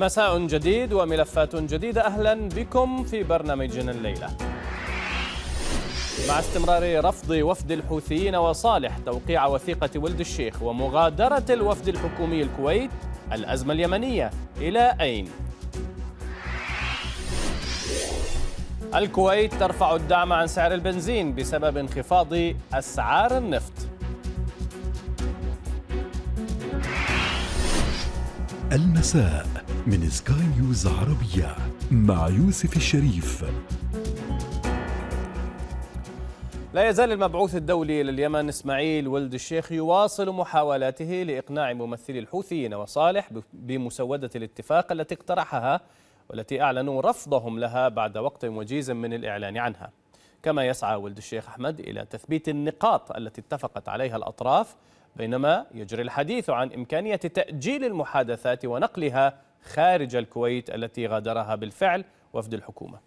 مساء جديد وملفات جديدة أهلا بكم في برنامجنا الليلة مع استمرار رفض وفد الحوثيين وصالح توقيع وثيقة ولد الشيخ ومغادرة الوفد الحكومي الكويت الأزمة اليمنية إلى أين؟ الكويت ترفع الدعم عن سعر البنزين بسبب انخفاض أسعار النفط المساء من سكاي نيوز عربية مع يوسف الشريف لا يزال المبعوث الدولي لليمن اسماعيل ولد الشيخ يواصل محاولاته لإقناع ممثلي الحوثيين وصالح بمسودة الاتفاق التي اقترحها والتي أعلنوا رفضهم لها بعد وقت وجيز من الإعلان عنها كما يسعى ولد الشيخ أحمد إلى تثبيت النقاط التي اتفقت عليها الأطراف بينما يجري الحديث عن إمكانية تأجيل المحادثات ونقلها خارج الكويت التي غادرها بالفعل وفد الحكومة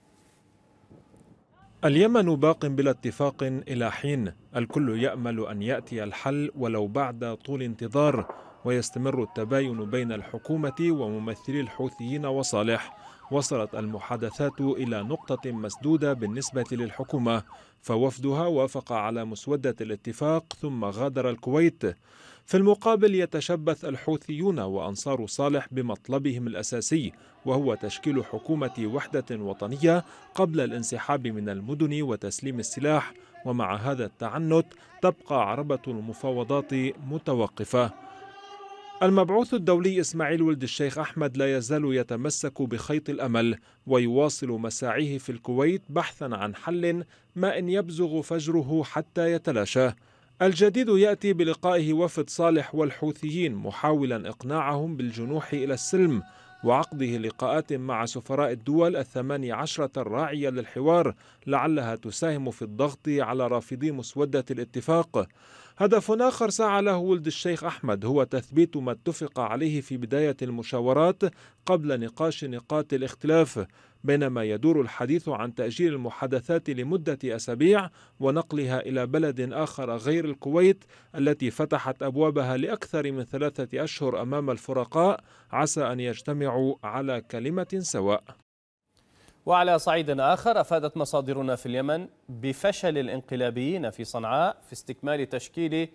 اليمن باق بلا اتفاق إلى حين الكل يأمل أن يأتي الحل ولو بعد طول انتظار ويستمر التباين بين الحكومة وممثلي الحوثيين وصالح وصلت المحادثات إلى نقطة مسدودة بالنسبة للحكومة فوفدها وافق على مسودة الاتفاق ثم غادر الكويت في المقابل يتشبث الحوثيون وأنصار صالح بمطلبهم الأساسي وهو تشكيل حكومة وحدة وطنية قبل الانسحاب من المدن وتسليم السلاح ومع هذا التعنت تبقى عربة المفاوضات متوقفة المبعوث الدولي إسماعيل ولد الشيخ أحمد لا يزال يتمسك بخيط الأمل ويواصل مساعيه في الكويت بحثا عن حل ما إن يبزغ فجره حتى يتلاشاه الجديد يأتي بلقائه وفد صالح والحوثيين محاولا إقناعهم بالجنوح إلى السلم وعقده لقاءات مع سفراء الدول الثماني عشرة الراعية للحوار لعلها تساهم في الضغط على رافضي مسودة الاتفاق هدف آخر سعى له ولد الشيخ أحمد هو تثبيت ما اتفق عليه في بداية المشاورات قبل نقاش نقاط الاختلاف بينما يدور الحديث عن تأجيل المحادثات لمدة أسابيع ونقلها إلى بلد آخر غير الكويت التي فتحت أبوابها لأكثر من ثلاثة أشهر أمام الفرقاء عسى أن يجتمعوا على كلمة سواء وعلى صعيد آخر أفادت مصادرنا في اليمن بفشل الانقلابيين في صنعاء في استكمال تشكيل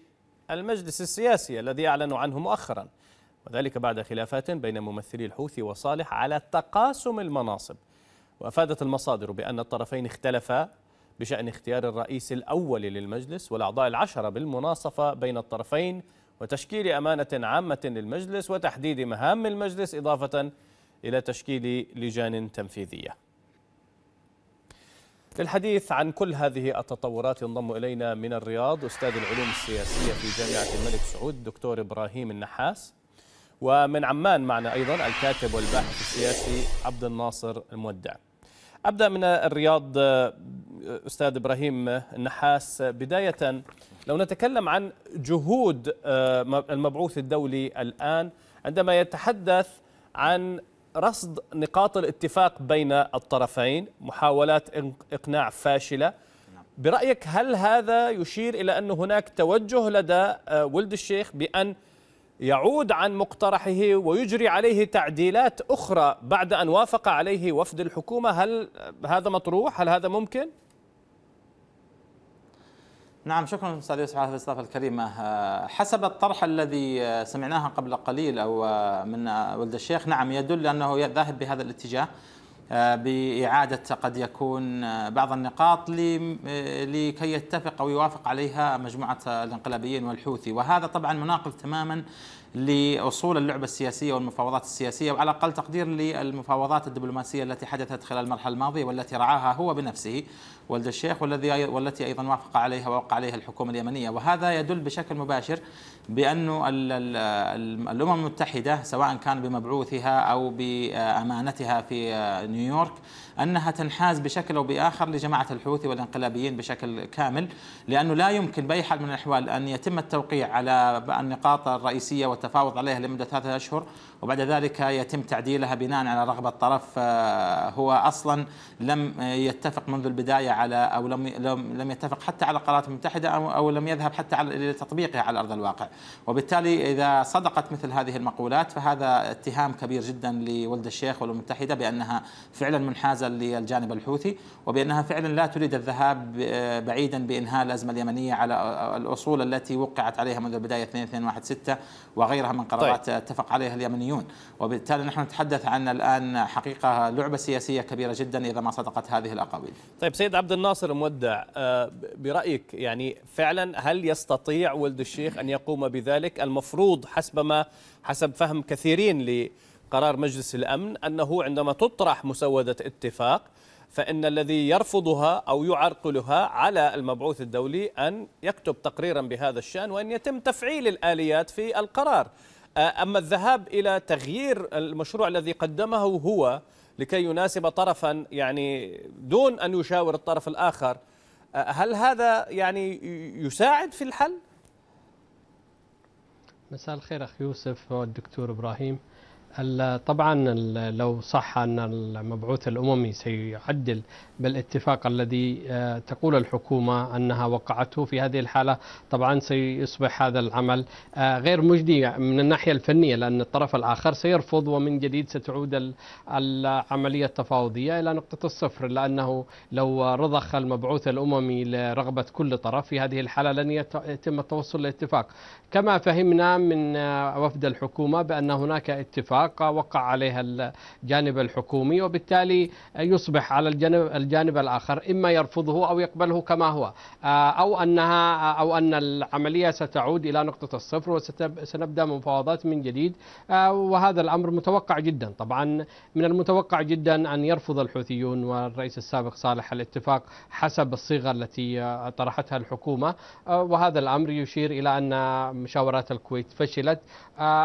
المجلس السياسي الذي أعلنوا عنه مؤخرا وذلك بعد خلافات بين ممثلي الحوثي وصالح على تقاسم المناصب وأفادت المصادر بأن الطرفين اختلفا بشأن اختيار الرئيس الأول للمجلس والأعضاء العشرة بالمناصفة بين الطرفين وتشكيل أمانة عامة للمجلس وتحديد مهام المجلس إضافة إلى تشكيل لجان تنفيذية للحديث عن كل هذه التطورات ينضم إلينا من الرياض أستاذ العلوم السياسية في جامعة الملك سعود الدكتور إبراهيم النحاس ومن عمان معنا أيضا الكاتب والباحث السياسي عبد الناصر المودع أبدأ من الرياض أستاذ إبراهيم النحاس بداية لو نتكلم عن جهود آه، المبعوث الدولي الآن عندما يتحدث عن رصد نقاط الاتفاق بين الطرفين محاولات إقناع فاشلة برأيك هل هذا يشير إلى أن هناك توجه لدى آه، ولد الشيخ بأن يعود عن مقترحه ويجري عليه تعديلات أخرى بعد أن وافق عليه وفد الحكومة هل هذا مطروح؟ هل هذا ممكن؟ نعم شكرا استاذ يوسف على الاستضافه الكريمه آه، حسب الطرح الذي سمعناه قبل قليل او آه، من آه، ولد الشيخ نعم يدل انه ذاهب بهذا الاتجاه باعاده قد يكون بعض النقاط لكي يتفق او يوافق عليها مجموعه الانقلابيين والحوثي وهذا طبعا مناقض تماما لاصول اللعبه السياسيه والمفاوضات السياسيه وعلى اقل تقدير للمفاوضات الدبلوماسيه التي حدثت خلال المرحله الماضيه والتي رعاها هو بنفسه ولد الشيخ والذي والتي ايضا وافق عليها ووقع عليها الحكومه اليمنيه وهذا يدل بشكل مباشر بأن الامم المتحده سواء كان بمبعوثها او بامانتها في نيويورك أنها تنحاز بشكل أو بآخر لجماعة الحوثي والانقلابيين بشكل كامل لأنه لا يمكن بأي حال من الأحوال أن يتم التوقيع على النقاط الرئيسية والتفاوض عليها لمدة ثلاثة أشهر وبعد ذلك يتم تعديلها بناء على رغبة طرف آه، هو أصلا لم يتفق منذ البداية على أو لم لم يتفق حتى على القرارات المتحدة أو لم يذهب حتى إلى تطبيقها على أرض الواقع وبالتالي إذا صدقت مثل هذه المقولات فهذا اتهام كبير جدا لولد الشيخ والأمم المتحدة بأنها فعلا منحازة للجانب الحوثي وبأنها فعلا لا تريد الذهاب آه، بعيدا بإنهاء الأزمة اليمنية على آه، الأصول التي وقعت عليها منذ البداية 2216 وغيرها من قرارات طيب. اتفق عليها اليمنيون الإيرانيون وبالتالي نحن نتحدث عن الآن حقيقة لعبة سياسية كبيرة جدا إذا ما صدقت هذه الأقاويل طيب سيد عبد الناصر مودع آه، برأيك يعني فعلا هل يستطيع ولد الشيخ أن يقوم بذلك المفروض حسب ما حسب فهم كثيرين لقرار مجلس الأمن أنه عندما تطرح مسودة اتفاق فإن الذي يرفضها أو يعرقلها على المبعوث الدولي أن يكتب تقريرا بهذا الشأن وأن يتم تفعيل الآليات في القرار آه، أما الذهاب إلى تغيير المشروع الذي قدمه هو لكي يناسب طرفا يعني دون أن يشاور الطرف الآخر آه، هل هذا يعني يساعد في الحل؟ مساء الخير أخي يوسف والدكتور إبراهيم طبعا لو صح أن المبعوث الأممي سيعدل بالاتفاق الذي آه، تقول الحكومة أنها وقعته في هذه الحالة طبعا سيصبح هذا العمل آه، غير مجدي من الناحية الفنية لأن الطرف الآخر سيرفض ومن جديد ستعود العملية التفاوضية إلى نقطة الصفر لأنه لو رضخ المبعوث الأممي لرغبة كل طرف في هذه الحالة لن يتم التوصل لاتفاق كما فهمنا من آه، وفد الحكومة بأن هناك اتفاق الاتفاق وقع عليها الجانب الحكومي وبالتالي يصبح على الجانب, الجانب الآخر إما يرفضه أو يقبله كما هو آه، أو أنها أو أن العملية ستعود إلى نقطة الصفر وسنبدأ مفاوضات من جديد آه، وهذا الأمر متوقع جدا طبعا من المتوقع جدا أن يرفض الحوثيون والرئيس السابق صالح الاتفاق حسب الصيغة التي آه، طرحتها الحكومة وهذا الأمر يشير إلى أن مشاورات الكويت فشلت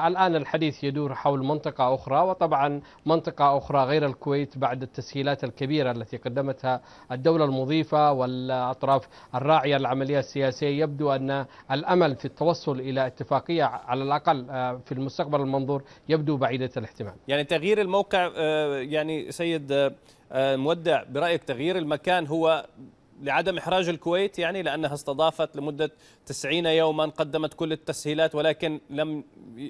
الآن الحديث يدور حول منطقة منطقة أخرى وطبعا منطقة أخرى غير الكويت بعد التسهيلات الكبيرة التي قدمتها الدولة المضيفة والأطراف الراعية للعملية السياسية يبدو أن الأمل في التوصل إلى اتفاقية على الأقل آه، في المستقبل المنظور يبدو بعيدة الاحتمال يعني تغيير الموقع آه، يعني سيد آه، مودع برأيك تغيير المكان هو لعدم إحراج الكويت يعني لأنها استضافت لمدة تسعين يوما قدمت كل التسهيلات ولكن لم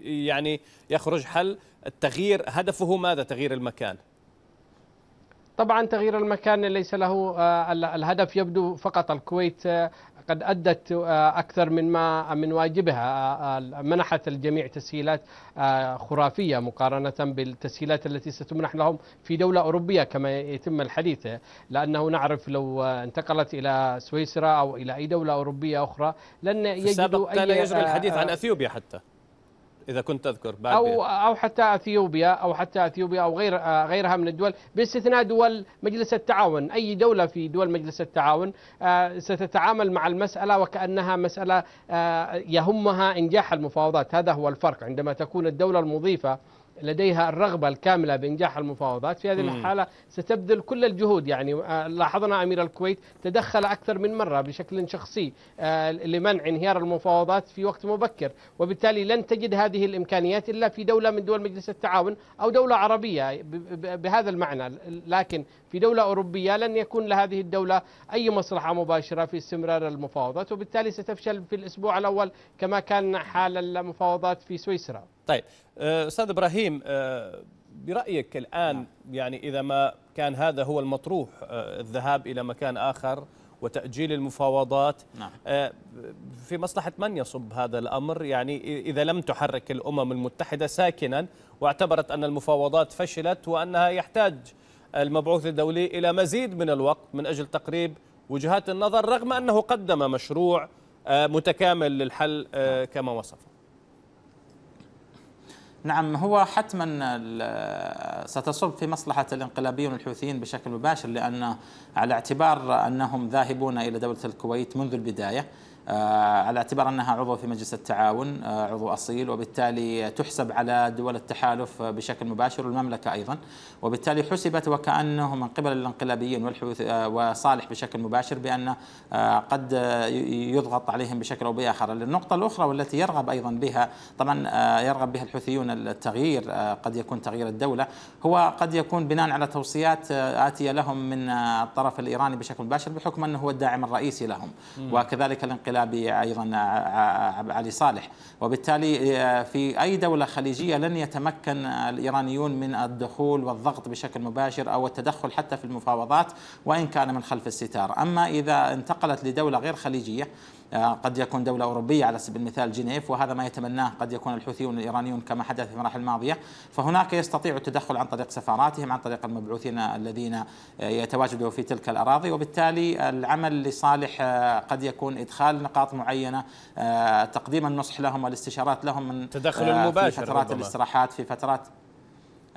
يعني يخرج حل التغيير هدفه ماذا تغيير المكان؟ طبعا تغيير المكان ليس له آه، الهدف يبدو فقط الكويت آه، قد أدت آه، أكثر من ما من واجبها آه، آه، منحت الجميع تسهيلات خرافية مقارنة بالتسهيلات التي ستمنح لهم في دولة أوروبية كما يتم الحديث لأنه نعرف لو انتقلت إلى سويسرا أو إلى أي دولة أوروبية أخرى لن يجدوا أي لا يجري الحديث عن أثيوبيا حتى اذا كنت تذكر بعد او بيها. او حتى اثيوبيا او حتى اثيوبيا او غير آه، غيرها من الدول باستثناء دول مجلس التعاون اي دوله في دول مجلس التعاون آه، ستتعامل مع المساله وكانها مساله آه، يهمها انجاح المفاوضات هذا هو الفرق عندما تكون الدوله المضيفه لديها الرغبة الكاملة بإنجاح المفاوضات في هذه الحالة ستبذل كل الجهود يعني آه، لاحظنا أمير الكويت تدخل أكثر من مرة بشكل شخصي آه، لمنع انهيار المفاوضات في وقت مبكر وبالتالي لن تجد هذه الإمكانيات إلا في دولة من دول مجلس التعاون أو دولة عربية بهذا المعنى لكن في دولة أوروبية لن يكون لهذه الدولة أي مصلحة مباشرة في استمرار المفاوضات وبالتالي ستفشل في الأسبوع الأول كما كان حال المفاوضات في سويسرا طيب آه، أستاذ إبراهيم آه، برأيك الآن نعم. يعني إذا ما كان هذا هو المطروح آه، الذهاب إلى مكان آخر وتأجيل المفاوضات نعم. في مصلحة من يصب هذا الأمر يعني إذا لم تحرك الأمم المتحدة ساكنا واعتبرت أن المفاوضات فشلت وأنها يحتاج المبعوث الدولي إلى مزيد من الوقت من أجل تقريب وجهات النظر رغم أنه قدم مشروع آه، متكامل للحل آه، كما وصف نعم هو حتما ستصب في مصلحة الانقلابيون الحوثيين بشكل مباشر لأن على اعتبار أنهم ذاهبون إلى دولة الكويت منذ البداية آه، على اعتبار انها عضو في مجلس التعاون آه، عضو اصيل وبالتالي تحسب على دول التحالف بشكل مباشر والمملكه ايضا وبالتالي حسبت وكانه من قبل الانقلابيين والحوث آه، وصالح بشكل مباشر بان قد يضغط عليهم بشكل او باخر النقطه الاخرى والتي يرغب ايضا بها طبعا يرغب بها الحوثيون التغيير قد يكون تغيير الدوله هو قد يكون بناء على توصيات اتيه لهم من الطرف الايراني بشكل مباشر بحكم انه هو الداعم الرئيسي لهم وكذلك الانقلاب الانقلابي أيضا آه، آه، آه، علي صالح وبالتالي في أي دولة خليجية لن يتمكن الإيرانيون من الدخول والضغط بشكل مباشر أو التدخل حتى في المفاوضات وإن كان من خلف الستار أما إذا انتقلت لدولة غير خليجية آه، قد يكون دولة أوروبية على سبيل المثال جنيف وهذا ما يتمناه قد يكون الحوثيون الإيرانيون كما حدث في المراحل الماضية فهناك يستطيع التدخل عن طريق سفاراتهم عن طريق المبعوثين الذين آه، يتواجدوا في تلك الأراضي وبالتالي العمل لصالح آه، قد يكون إدخال نقاط معينة تقديم النصح لهم والاستشارات لهم من تدخل المباشر في فترات ربما. الاستراحات في فترات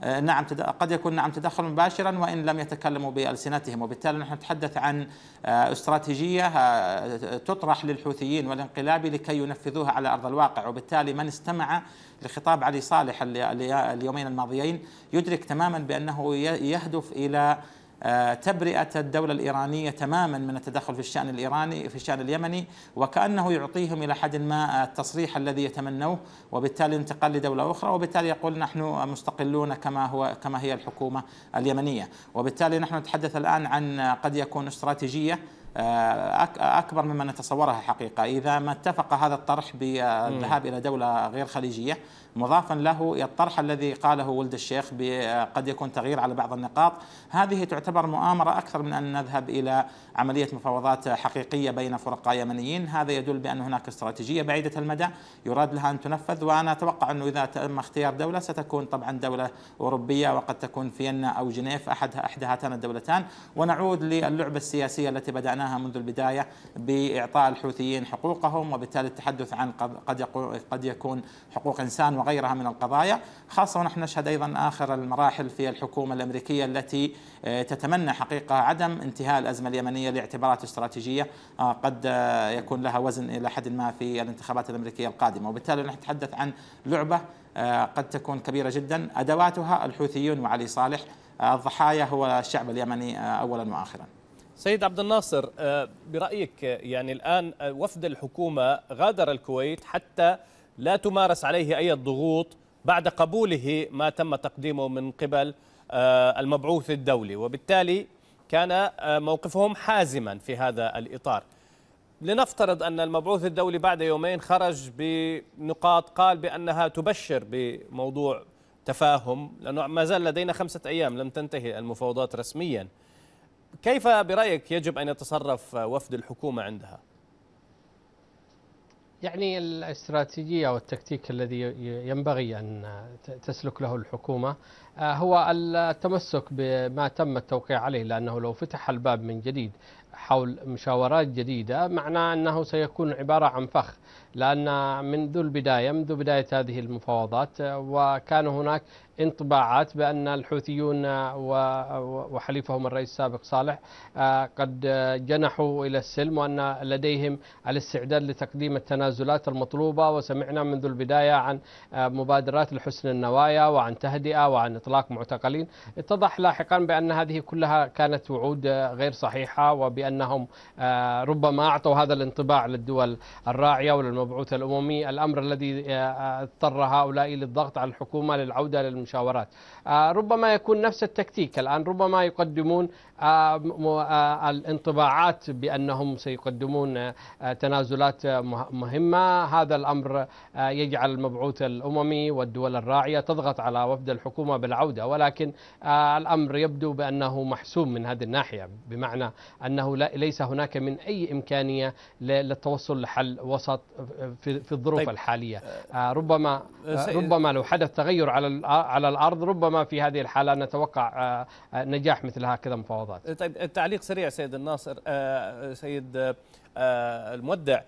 آه، نعم قد يكون نعم تدخل مباشرا وان لم يتكلموا بالسنتهم وبالتالي نحن نتحدث عن آه، استراتيجيه آه، تطرح للحوثيين والانقلاب لكي ينفذوها على ارض الواقع وبالتالي من استمع لخطاب علي صالح اليومين الماضيين يدرك تماما بانه يهدف الى آه، تبرئة الدولة الإيرانية تماما من التدخل في الشأن الإيراني في الشأن اليمني وكأنه يعطيهم إلى حد ما آه، التصريح الذي يتمنوه وبالتالي انتقل لدولة أخرى وبالتالي يقول نحن مستقلون كما هو كما هي الحكومة اليمنية وبالتالي نحن نتحدث الآن عن آه، قد يكون استراتيجية أكبر مما نتصورها حقيقة إذا ما اتفق هذا الطرح بالذهاب إلى دولة غير خليجية مضافا له الطرح الذي قاله ولد الشيخ قد يكون تغيير على بعض النقاط هذه تعتبر مؤامرة أكثر من أن نذهب إلى عملية مفاوضات حقيقية بين فرقاء يمنيين هذا يدل بأن هناك استراتيجية بعيدة المدى يراد لها أن تنفذ وأنا أتوقع أنه إذا تم اختيار دولة ستكون طبعا دولة أوروبية وقد تكون فيينا أو جنيف أحد أحد هاتان الدولتان ونعود للعبة السياسية التي بدأناها منذ البداية بإعطاء الحوثيين حقوقهم وبالتالي التحدث عن قد قد يكون حقوق إنسان وغيرها من القضايا خاصة ونحن نشهد أيضا آخر المراحل في الحكومة الأمريكية التي آه، تتمنى حقيقة عدم انتهاء الأزمة اليمنية لاعتبارات استراتيجية آه، قد آه، يكون لها وزن إلى حد ما في الانتخابات الأمريكية القادمة وبالتالي نحن نتحدث عن لعبة قد تكون كبيرة جدا أدواتها الحوثيون وعلي صالح الضحايا هو الشعب اليمني أولا وآخرا سيد عبد الناصر برأيك يعني الآن وفد الحكومة غادر الكويت حتى لا تمارس عليه أي ضغوط بعد قبوله ما تم تقديمه من قبل آه، المبعوث الدولي وبالتالي كان آه، موقفهم حازما في هذا الإطار لنفترض أن المبعوث الدولي بعد يومين خرج بنقاط قال بأنها تبشر بموضوع تفاهم لأنه ما زال لدينا خمسة أيام لم تنتهي المفاوضات رسميا كيف برأيك يجب أن يتصرف وفد الحكومة عندها؟ يعني الاستراتيجية والتكتيك الذي ينبغي أن تسلك له الحكومة آه، هو التمسك بما تم التوقيع عليه لأنه لو فتح الباب من جديد حول مشاورات جديدة معناه أنه سيكون عبارة عن فخ لأن منذ البداية منذ بداية هذه المفاوضات وكان هناك انطباعات بأن الحوثيون وحليفهم الرئيس السابق صالح آه، قد جنحوا إلى السلم وأن لديهم الاستعداد لتقديم التنازلات المطلوبة وسمعنا منذ البداية عن آه، مبادرات لحسن النوايا وعن تهدئة وعن إطلاق معتقلين اتضح لاحقا بأن هذه كلها كانت وعود غير صحيحة وبأنهم آه، ربما أعطوا هذا الانطباع للدول الراعية وللمبادرات المبعوثة الأممي الأمر الذي آه، آه، اضطر هؤلاء للضغط على الحكومة للعودة للمشاورات آه، ربما يكون نفس التكتيك الآن ربما يقدمون الانطباعات بأنهم سيقدمون تنازلات مهمة هذا الأمر يجعل المبعوث الأممي والدول الراعية تضغط على وفد الحكومة بالعودة ولكن الأمر يبدو بأنه محسوم من هذه الناحية بمعنى أنه ليس هناك من أي إمكانية للتوصل لحل وسط في في الظروف طيب الحاليه آه، ربما آه، آه، ربما لو حدث تغير على على الارض ربما في هذه الحاله نتوقع نجاح مثل هكذا مفاوضات طيب التعليق سريع سيد الناصر سيد المودع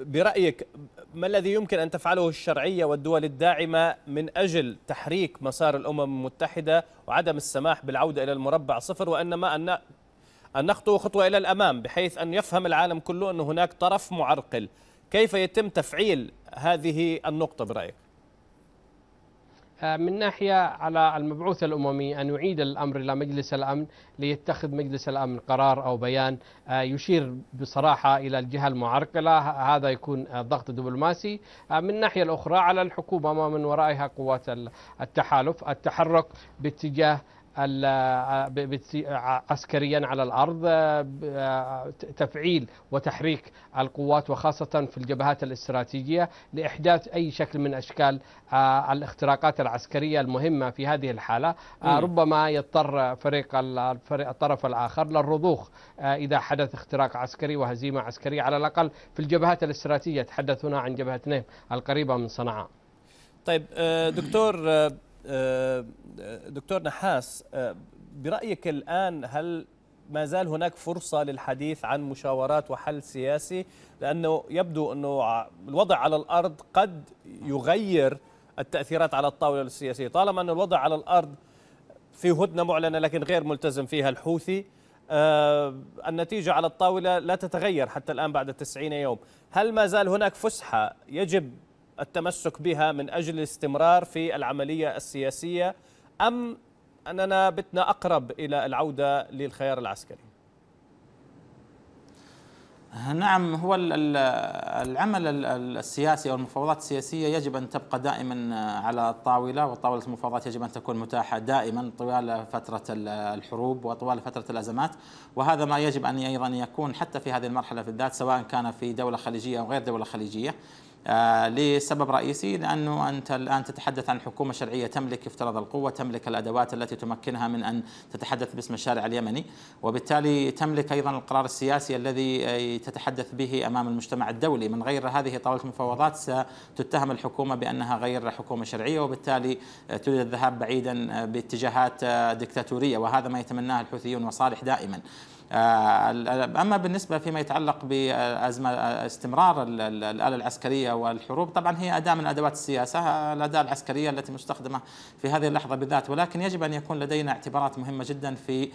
برايك ما الذي يمكن ان تفعله الشرعيه والدول الداعمه من اجل تحريك مسار الامم المتحده وعدم السماح بالعوده الى المربع صفر وانما ان أن نخطو خطوة إلى الأمام بحيث أن يفهم العالم كله أن هناك طرف معرقل كيف يتم تفعيل هذه النقطة برأيك؟ آه، من ناحية على المبعوث الأممي أن يعيد الأمر إلى مجلس الأمن ليتخذ مجلس الأمن قرار أو بيان آه، يشير بصراحة إلى الجهة المعرقلة هذا يكون آه، ضغط دبلوماسي من ناحية الأخرى على الحكومة ما من ورائها قوات التحالف التحرك باتجاه عسكريا على الأرض تفعيل وتحريك القوات وخاصة في الجبهات الاستراتيجية لإحداث أي شكل من أشكال آه، الاختراقات العسكرية المهمة في هذه الحالة آه، ربما يضطر فريق الطرف الآخر للرضوخ آه، إذا حدث اختراق عسكري وهزيمة عسكرية على الأقل في الجبهات الاستراتيجية تحدث هنا عن جبهة نيم القريبة من صنعاء طيب دكتور آه، دكتور نحاس آه، برأيك الآن هل ما زال هناك فرصة للحديث عن مشاورات وحل سياسي لأنه يبدو أنه الوضع على الأرض قد يغير التأثيرات على الطاولة السياسية طالما أن الوضع على الأرض في هدنة معلنة لكن غير ملتزم فيها الحوثي آه، النتيجة على الطاولة لا تتغير حتى الآن بعد تسعين يوم هل ما زال هناك فسحة يجب التمسك بها من أجل الاستمرار في العملية السياسية أم أننا بتنا أقرب إلى العودة للخيار العسكري نعم هو العمل السياسي أو المفاوضات السياسية يجب أن تبقى دائما على الطاولة وطاولة المفاوضات يجب أن تكون متاحة دائما طوال فترة الحروب وطوال فترة الأزمات وهذا ما يجب أن أيضا يكون حتى في هذه المرحلة في الذات سواء كان في دولة خليجية أو غير دولة خليجية آه، لسبب رئيسي لانه انت الان تتحدث عن حكومه شرعيه تملك يفترض القوه، تملك الادوات التي تمكنها من ان تتحدث باسم الشارع اليمني، وبالتالي تملك ايضا القرار السياسي الذي آه، تتحدث به امام المجتمع الدولي، من غير هذه طاوله المفاوضات ستتهم الحكومه بانها غير حكومه شرعيه وبالتالي آه، تريد الذهاب بعيدا باتجاهات دكتاتوريه وهذا ما يتمناه الحوثيون وصالح دائما. آه، أما بالنسبة فيما يتعلق بأزمة آه، استمرار الآلة العسكرية والحروب طبعا هي أداة من أدوات السياسة الأداة العسكرية التي مستخدمة في هذه اللحظة بالذات ولكن يجب أن يكون لدينا اعتبارات مهمة جدا في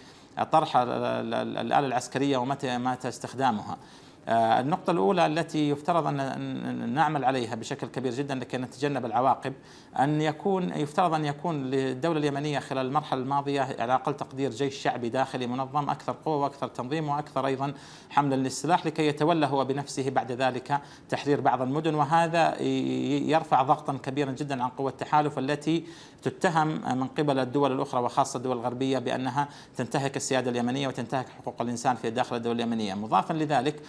طرح الآلة العسكرية ومتى استخدامها آه، النقطة الأولى التي يفترض أن نعمل عليها بشكل كبير جدا لكي نتجنب العواقب أن يكون يفترض أن يكون للدولة اليمنية خلال المرحلة الماضية على أقل تقدير جيش شعبي داخلي منظم أكثر قوة وأكثر تنظيم وأكثر أيضا حملا للسلاح لكي يتولى هو بنفسه بعد ذلك تحرير بعض المدن وهذا يرفع ضغطا كبيرا جدا عن قوة التحالف التي تتهم من قبل الدول الأخرى وخاصة الدول الغربية بأنها تنتهك السيادة اليمنية وتنتهك حقوق الإنسان في داخل الدولة اليمنية مضافا لذلك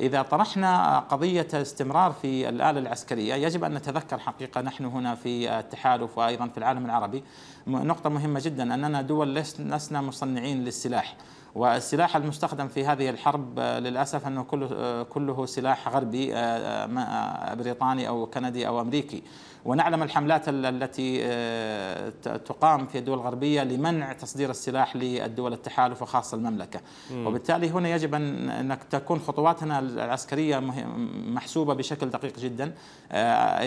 إذا طرحنا قضية استمرار في الآلة العسكرية يجب أن نتذكر حقيقة نحن هنا في التحالف وأيضا في العالم العربي نقطة مهمة جدا أننا دول لسنا مصنعين للسلاح والسلاح المستخدم في هذه الحرب آه، للاسف انه كله آه، سلاح غربي آه، بريطاني او كندي او امريكي ونعلم الحملات التي آه، تقام في الدول الغربية لمنع تصدير السلاح للدول التحالف وخاصة المملكة وبالتالي هنا يجب أن تكون خطواتنا العسكرية محسوبة بشكل دقيق جدا آه،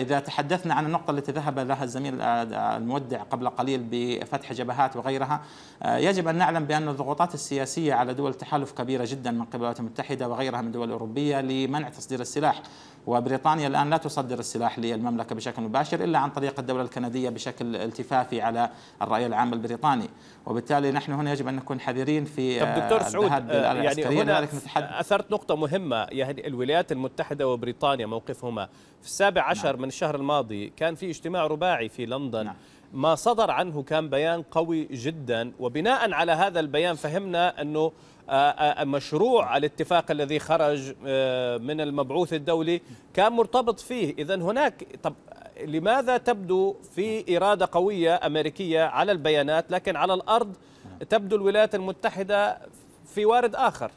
إذا تحدثنا عن النقطة التي ذهب لها الزميل آه، المودع قبل قليل بفتح جبهات وغيرها يجب أن نعلم بأن الضغوطات السياسية على دول التحالف كبيرة جدا من قبل الولايات المتحدة وغيرها من الدول الأوروبية لمنع تصدير السلاح وبريطانيا الآن لا تصدر السلاح للمملكة بشكل مباشر مباشر إلا عن طريق الدولة الكندية بشكل التفافي على الرأي العام البريطاني وبالتالي نحن هنا يجب أن نكون حذرين في طب دكتور آه، سعود آه، يعني هنا أثرت نقطة مهمة يعني الولايات المتحدة وبريطانيا موقفهما في السابع نعم. عشر نعم. من الشهر الماضي كان في اجتماع رباعي في لندن نعم. ما صدر عنه كان بيان قوي جدا وبناء على هذا البيان فهمنا أنه آه، مشروع الاتفاق الذي خرج من المبعوث الدولي كان مرتبط فيه إذا هناك طب لماذا تبدو في إرادة قوية أمريكية على البيانات لكن على الأرض تبدو الولايات المتحدة في وارد آخر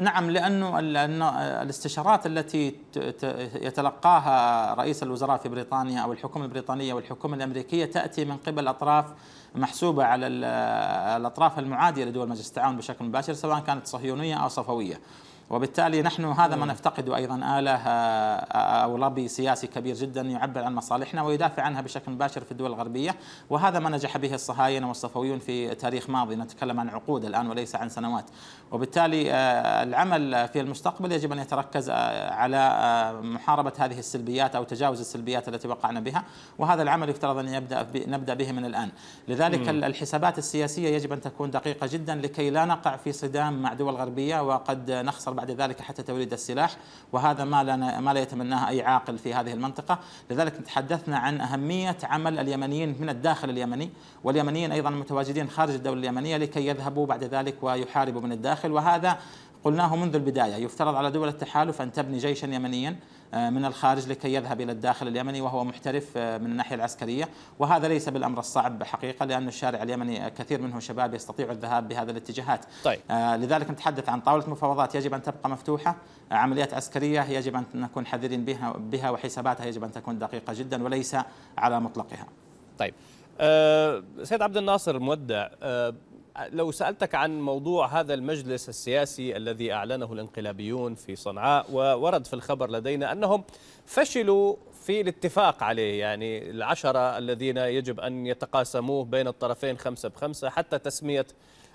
نعم لانه الاستشارات التي يتلقاها رئيس الوزراء في بريطانيا او الحكومه البريطانيه والحكومه الامريكيه تاتي من قبل اطراف محسوبه على الاطراف المعاديه لدول مجلس التعاون بشكل مباشر سواء كانت صهيونيه او صفويه. وبالتالي نحن هذا ما نفتقده ايضا اله آه، آه، او لابي سياسي كبير جدا يعبر عن مصالحنا ويدافع عنها بشكل مباشر في الدول الغربيه وهذا ما نجح به الصهاينه والصفويون في تاريخ ماضي نتكلم عن عقود الان وليس عن سنوات وبالتالي آه، العمل في المستقبل يجب ان يتركز على محاربه هذه السلبيات او تجاوز السلبيات التي وقعنا بها وهذا العمل يفترض ان يبدا نبدا به من الان لذلك الحسابات السياسيه يجب ان تكون دقيقه جدا لكي لا نقع في صدام مع دول غربيه وقد نخسر بعد ذلك حتى توليد السلاح وهذا ما لا ما لا يتمناه اي عاقل في هذه المنطقه لذلك تحدثنا عن اهميه عمل اليمنيين من الداخل اليمني واليمنيين ايضا متواجدين خارج الدوله اليمنيه لكي يذهبوا بعد ذلك ويحاربوا من الداخل وهذا قلناه منذ البدايه يفترض على دول التحالف ان تبني جيشا يمنيا آه، من الخارج لكي يذهب إلى الداخل اليمني وهو محترف آه، من الناحية العسكرية وهذا ليس بالأمر الصعب حقيقة لأن الشارع اليمني آه، كثير منه شباب يستطيع الذهاب بهذا الاتجاهات طيب. لذلك نتحدث عن طاولة مفاوضات يجب أن تبقى مفتوحة عمليات عسكرية يجب أن نكون حذرين بها, بها وحساباتها يجب أن تكون دقيقة جدا وليس على مطلقها طيب أه سيد عبد الناصر مودع أه لو سألتك عن موضوع هذا المجلس السياسي الذي أعلنه الانقلابيون في صنعاء وورد في الخبر لدينا أنهم فشلوا في الاتفاق عليه يعني العشرة الذين يجب أن يتقاسموه بين الطرفين خمسة بخمسة حتى تسمية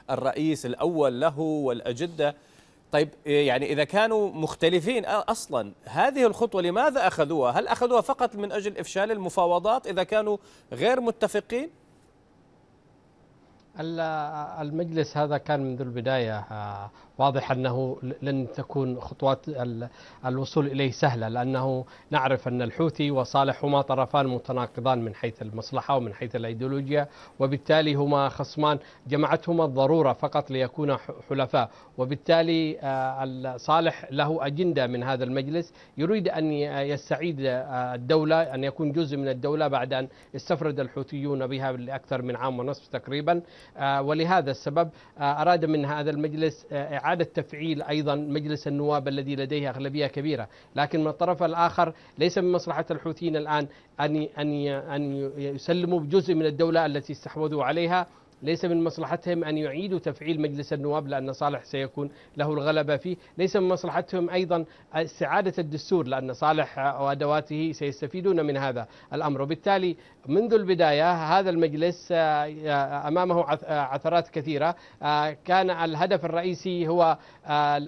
الرئيس الأول له والأجدة طيب يعني إذا كانوا مختلفين أصلا هذه الخطوة لماذا أخذوها؟ هل أخذوها فقط من أجل إفشال المفاوضات إذا كانوا غير متفقين؟ المجلس هذا كان منذ البداية آه، واضح أنه لن تكون خطوات الوصول إليه سهلة لأنه نعرف أن الحوثي وصالح هما طرفان متناقضان من حيث المصلحة ومن حيث الأيديولوجيا وبالتالي هما خصمان جمعتهما الضرورة فقط ليكونا حلفاء وبالتالي آه، صالح له أجندة من هذا المجلس يريد أن يستعيد آه، الدولة أن يكون جزء من الدولة بعد أن استفرد الحوثيون بها لأكثر من عام ونصف تقريبا آه، ولهذا السبب أراد من هذا المجلس إعادة تفعيل أيضا مجلس النواب الذي لديه أغلبية كبيرة لكن من الطرف الآخر ليس من مصلحة الحوثيين الآن أن أن يسلموا بجزء من الدولة التي استحوذوا عليها ليس من مصلحتهم أن يعيدوا تفعيل مجلس النواب لأن صالح سيكون له الغلبة فيه ليس من مصلحتهم أيضا استعادة الدستور لأن صالح وأدواته سيستفيدون من هذا الأمر وبالتالي منذ البداية هذا المجلس أمامه عثرات كثيرة كان الهدف الرئيسي هو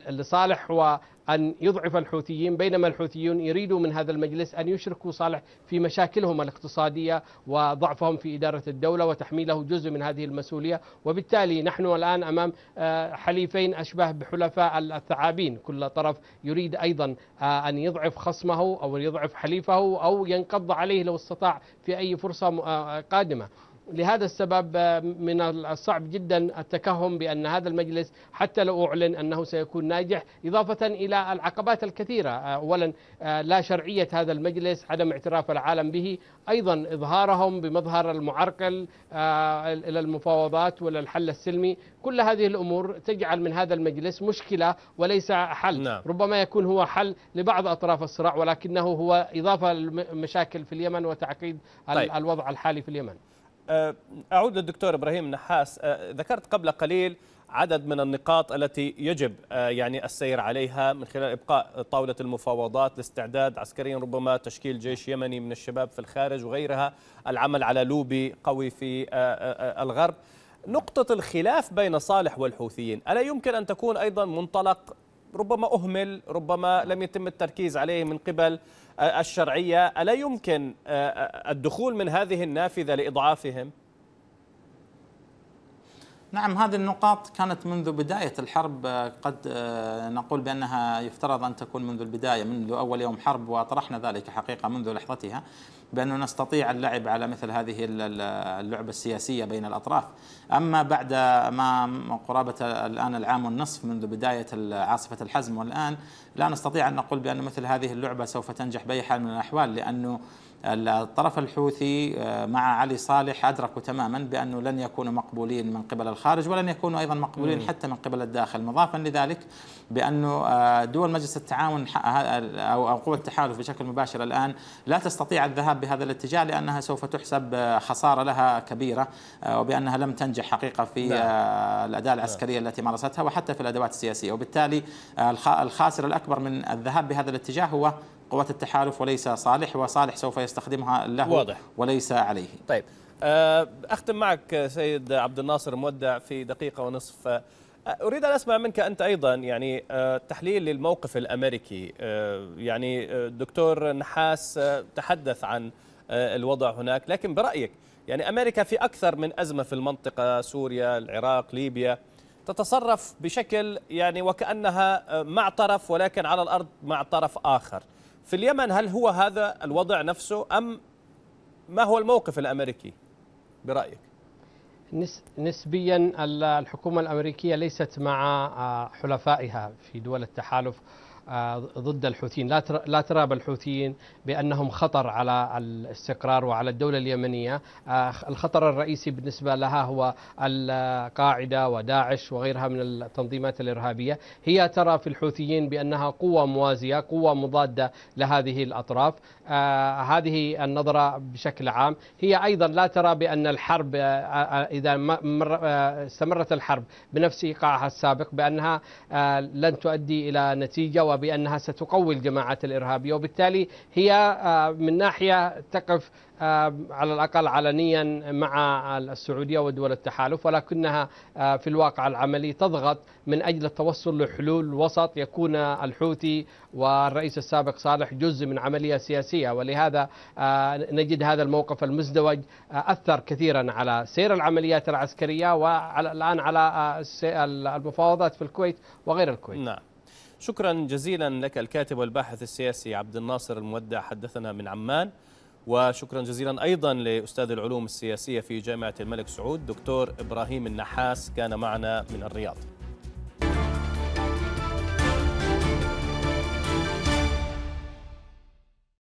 لصالح و أن يضعف الحوثيين بينما الحوثيون يريدوا من هذا المجلس أن يشركوا صالح في مشاكلهم الاقتصادية وضعفهم في إدارة الدولة وتحميله جزء من هذه المسؤولية وبالتالي نحن الآن أمام آه، حليفين أشبه بحلفاء الثعابين كل طرف يريد أيضا آه، أن يضعف خصمه أو يضعف حليفه أو ينقض عليه لو استطاع في أي فرصة آه، قادمة لهذا السبب آه، من الصعب جدا التكهن بأن هذا المجلس حتى لو أعلن أنه سيكون ناجح إضافة إلى العقبات الكثيرة آه، أولا آه، لا شرعية هذا المجلس عدم اعتراف العالم به أيضا إظهارهم بمظهر المعرقل إلى المفاوضات ولا الحل السلمي كل هذه الأمور تجعل من هذا المجلس مشكلة وليس حل نعم. ربما يكون هو حل لبعض أطراف الصراع ولكنه هو إضافة للمشاكل في اليمن وتعقيد طيب. الوضع الحالي في اليمن آه، أعود للدكتور إبراهيم نحاس آه، ذكرت قبل قليل عدد من النقاط التي يجب آه، يعني السير عليها من خلال إبقاء طاولة المفاوضات الاستعداد عسكريا ربما تشكيل جيش يمني من الشباب في الخارج وغيرها العمل على لوبي قوي في الغرب نقطة الخلاف بين صالح والحوثيين ألا يمكن أن تكون أيضا منطلق ربما أهمل ربما لم يتم التركيز عليه من قبل آه، الشرعية ألا يمكن آه، آه، الدخول من هذه النافذة لإضعافهم؟ نعم هذه النقاط كانت منذ بداية الحرب آه، قد آه، نقول بأنها يفترض أن تكون منذ البداية منذ أول يوم حرب وطرحنا ذلك حقيقة منذ لحظتها بأنه نستطيع اللعب على مثل هذه اللعبة السياسية بين الأطراف أما بعد ما قرابة الآن العام والنصف منذ بداية عاصفة الحزم والآن لا نستطيع أن نقول بأن مثل هذه اللعبة سوف تنجح بأي حال من الأحوال لأنه الطرف الحوثي آه، مع علي صالح أدركوا تماما بأنه لن يكونوا مقبولين من قبل الخارج ولن يكونوا أيضا مقبولين حتى من قبل الداخل مضافا لذلك بأنه آه، دول مجلس التعاون آه، أو قوى التحالف بشكل مباشر الآن لا تستطيع الذهاب بهذا الاتجاه لأنها سوف تحسب خسارة لها كبيرة وبأنها لم تنجح حقيقة في نعم. الأداء نعم. العسكرية التي مارستها وحتى في الأدوات السياسية وبالتالي الخاسر الأكبر من الذهاب بهذا الاتجاه هو قوات التحالف وليس صالح وصالح سوف يستخدمها له واضح. وليس عليه طيب آه، أختم معك سيد عبد الناصر مودع في دقيقة ونصف آه، أريد أن أسمع منك أنت أيضا يعني آه، تحليل للموقف الأمريكي يعني دكتور نحاس تحدث عن الوضع هناك لكن برأيك يعني أمريكا في أكثر من أزمة في المنطقة سوريا العراق ليبيا تتصرف بشكل يعني وكأنها مع طرف ولكن على الأرض مع طرف آخر في اليمن هل هو هذا الوضع نفسه أم ما هو الموقف الأمريكي برأيك؟ نسبيا الحكومة الأمريكية ليست مع آه، حلفائها في دول التحالف آه، ضد الحوثيين لا تراب الحوثيين بأنهم خطر على الاستقرار وعلى الدولة اليمنية آه، الخطر الرئيسي بالنسبة لها هو القاعدة وداعش وغيرها من التنظيمات الإرهابية هي ترى في الحوثيين بأنها قوة موازية قوة مضادة لهذه الأطراف آه، هذه النظرة بشكل عام هي أيضا لا ترى بأن الحرب إذا استمرت الحرب بنفس إيقاعها السابق بأنها لن تؤدي إلى نتيجة وبأنها بأنها ستقوي الجماعات الإرهابية وبالتالي هي آه، من ناحية تقف آه، على الأقل علنيا مع السعودية ودول التحالف ولكنها آه، في الواقع العملي تضغط من أجل التوصل لحلول وسط يكون الحوثي والرئيس السابق صالح جزء من عملية سياسية ولهذا نجد هذا الموقف المزدوج أثر كثيرا على سير العمليات العسكرية والآن على المفاوضات في الكويت وغير الكويت نعم. شكرا جزيلا لك الكاتب والباحث السياسي عبد الناصر المودع حدثنا من عمان وشكرا جزيلا أيضا لأستاذ العلوم السياسية في جامعة الملك سعود دكتور إبراهيم النحاس كان معنا من الرياض